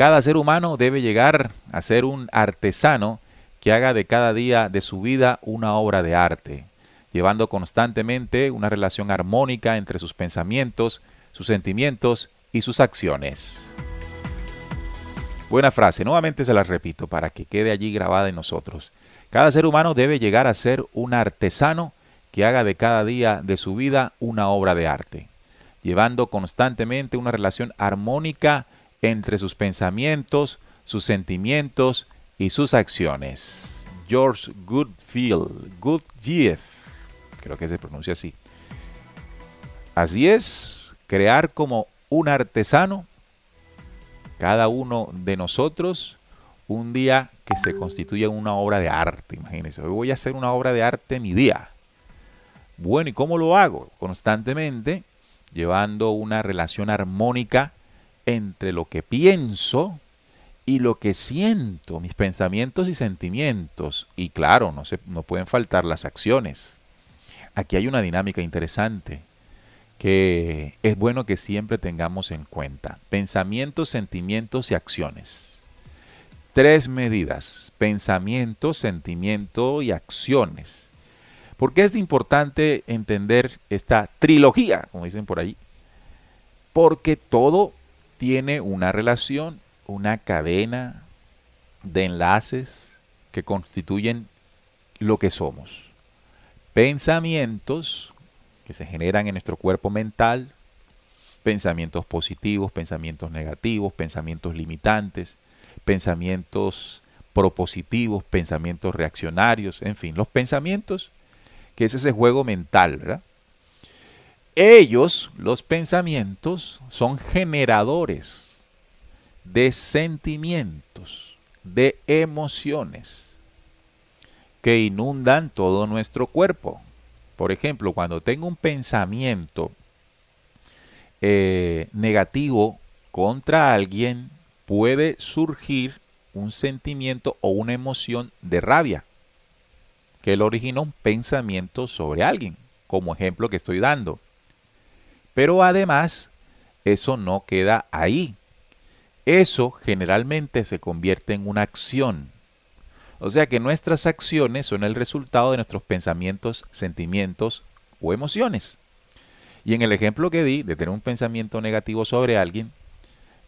Cada ser humano debe llegar a ser un artesano que haga de cada día de su vida una obra de arte, llevando constantemente una relación armónica entre sus pensamientos, sus sentimientos y sus acciones. Buena frase, nuevamente se la repito para que quede allí grabada en nosotros. Cada ser humano debe llegar a ser un artesano que haga de cada día de su vida una obra de arte, llevando constantemente una relación armónica entre sus pensamientos, sus sentimientos y sus acciones. George Goodfield, GF, creo que se pronuncia así. Así es, crear como un artesano, cada uno de nosotros, un día que se constituya una obra de arte. Imagínense, hoy voy a hacer una obra de arte mi día. Bueno, ¿y cómo lo hago? Constantemente llevando una relación armónica entre lo que pienso y lo que siento, mis pensamientos y sentimientos. Y claro, no, se, no pueden faltar las acciones. Aquí hay una dinámica interesante que es bueno que siempre tengamos en cuenta. Pensamientos, sentimientos y acciones. Tres medidas. Pensamiento, sentimiento y acciones. Porque es importante entender esta trilogía, como dicen por ahí? Porque todo tiene una relación, una cadena de enlaces que constituyen lo que somos. Pensamientos que se generan en nuestro cuerpo mental, pensamientos positivos, pensamientos negativos, pensamientos limitantes, pensamientos propositivos, pensamientos reaccionarios, en fin, los pensamientos, que es ese juego mental, ¿verdad? ellos, los pensamientos, son generadores de sentimientos, de emociones que inundan todo nuestro cuerpo. Por ejemplo, cuando tengo un pensamiento eh, negativo contra alguien, puede surgir un sentimiento o una emoción de rabia, que le origina un pensamiento sobre alguien, como ejemplo que estoy dando. Pero además, eso no queda ahí. Eso generalmente se convierte en una acción. O sea que nuestras acciones son el resultado de nuestros pensamientos, sentimientos o emociones. Y en el ejemplo que di de tener un pensamiento negativo sobre alguien,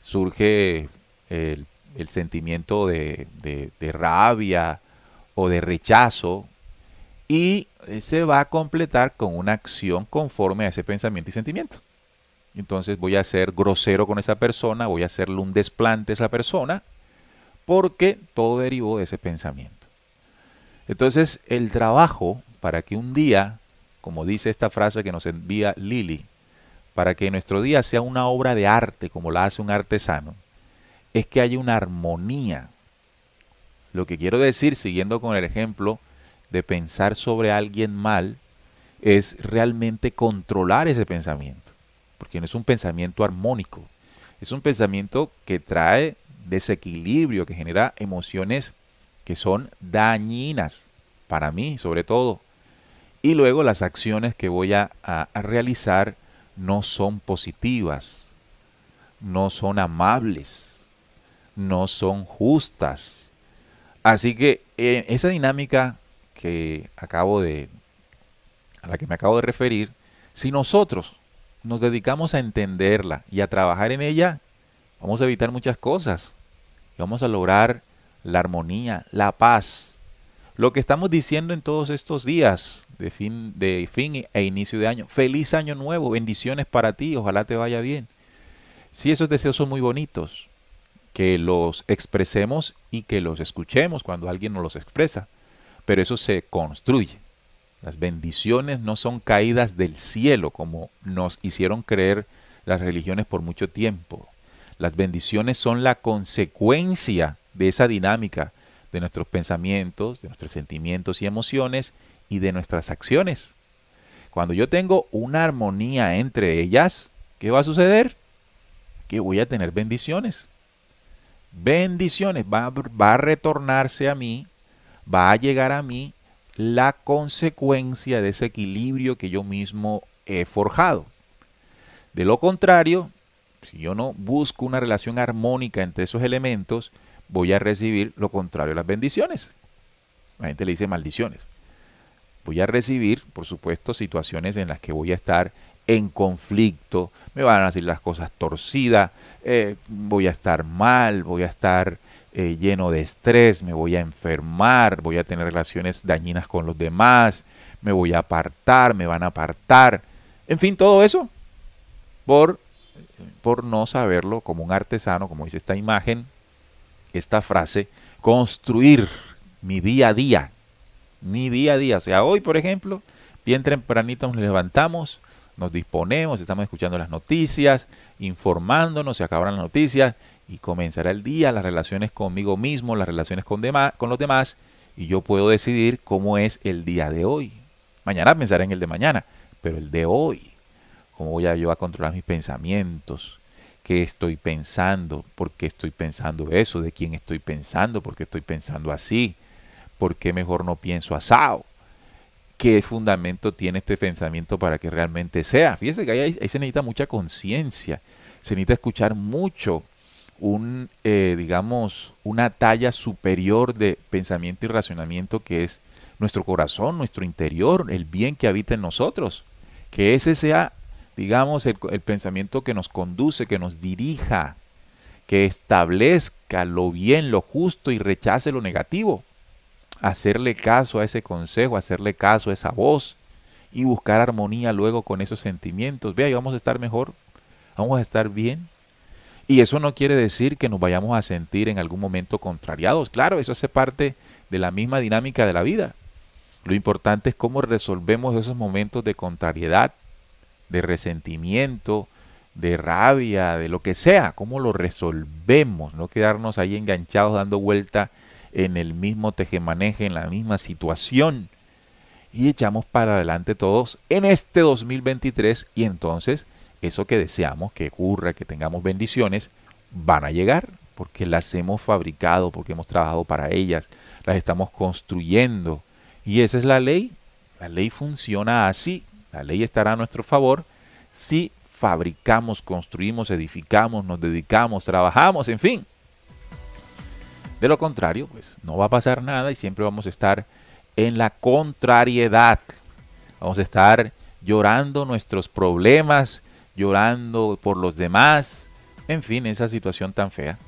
surge el, sentimiento de rabia o de rechazo y eh, se va a completar con una acción conforme a ese pensamiento y sentimiento. Entonces voy a ser grosero con esa persona, voy a hacerle un desplante a esa persona, porque todo derivó de ese pensamiento. Entonces el trabajo para que un día, como dice esta frase que nos envía Lili, para que nuestro día sea una obra de arte como la hace un artesano, es que haya una armonía. Lo que quiero decir, siguiendo con el ejemplo, de pensar sobre alguien mal es realmente controlar ese pensamiento, porque no es un pensamiento armónico, es un pensamiento que trae desequilibrio, que genera emociones que son dañinas para mí sobre todo. Y luego las acciones que voy a, realizar no son positivas, no son amables, no son justas. Así que eh, esa dinámica que acabo de a la que me acabo de referir, si nosotros nos dedicamos a entenderla y a trabajar en ella, vamos a evitar muchas cosas y vamos a lograr la armonía, la paz. Lo que estamos diciendo en todos estos días de fin, de fin e inicio de año, feliz año nuevo, bendiciones para ti, ojalá te vaya bien. Si esos deseos son muy bonitos, que los expresemos y que los escuchemos cuando alguien nos los expresa pero eso se construye. Las bendiciones no son caídas del cielo, como nos hicieron creer las religiones por mucho tiempo. Las bendiciones son la consecuencia de esa dinámica de nuestros pensamientos, de nuestros sentimientos y emociones y de nuestras acciones. Cuando yo tengo una armonía entre ellas, ¿qué va a suceder? Que voy a tener bendiciones. Bendiciones va a, retornarse a mí va a llegar a mí la consecuencia de ese equilibrio que yo mismo he forjado. De lo contrario, si yo no busco una relación armónica entre esos elementos, voy a recibir lo contrario a las bendiciones. La gente le dice maldiciones. Voy a recibir, por supuesto, situaciones en las que voy a estar en conflicto, me van a decir las cosas torcidas, eh, voy a estar mal, voy a estar eh, lleno de estrés, me voy a enfermar, voy a tener relaciones dañinas con los demás, me voy a apartar, me van a apartar, en fin, todo eso por, por no saberlo como un artesano, como dice esta imagen, esta frase, construir mi día a día, mi día a día, o sea, hoy por ejemplo, bien tempranito nos levantamos, nos disponemos, estamos escuchando las noticias, informándonos, se acaban las noticias, y comenzará el día, las relaciones conmigo mismo, las relaciones con, demás, con los demás, y yo puedo decidir cómo es el día de hoy. Mañana pensaré en el de mañana, pero el de hoy, cómo voy a yo a controlar mis pensamientos, qué estoy pensando, por qué estoy pensando eso, de quién estoy pensando, por qué estoy pensando así, por qué mejor no pienso asado, qué fundamento tiene este pensamiento para que realmente sea. Fíjese que ahí se necesita mucha conciencia, se necesita escuchar mucho un, eh, digamos, una talla superior de pensamiento y racionamiento que es nuestro corazón, nuestro interior, el bien que habita en nosotros. Que ese sea, digamos, el, pensamiento que nos conduce, que nos dirija, que establezca lo bien, lo justo y rechace lo negativo. Hacerle caso a ese consejo, hacerle caso a esa voz y buscar armonía luego con esos sentimientos. Vea, vamos a estar mejor, vamos a estar bien, y eso no quiere decir que nos vayamos a sentir en algún momento contrariados. Claro, eso hace parte de la misma dinámica de la vida. Lo importante es cómo resolvemos esos momentos de contrariedad, de resentimiento, de rabia, de lo que sea, cómo lo resolvemos, no quedarnos ahí enganchados dando vuelta en el mismo tejemaneje, en la misma situación. Y echamos para adelante todos en este 2023 y entonces eso que deseamos, que ocurra, que tengamos bendiciones, van a llegar porque las hemos fabricado, porque hemos trabajado para ellas, las estamos construyendo. Y esa es la ley. La ley funciona así. La ley estará a nuestro favor si fabricamos, construimos, edificamos, nos dedicamos, trabajamos, en fin. De lo contrario, pues no va a pasar nada y siempre vamos a estar en la contrariedad. Vamos a estar llorando nuestros problemas, llorando por los demás, en fin, esa situación tan fea.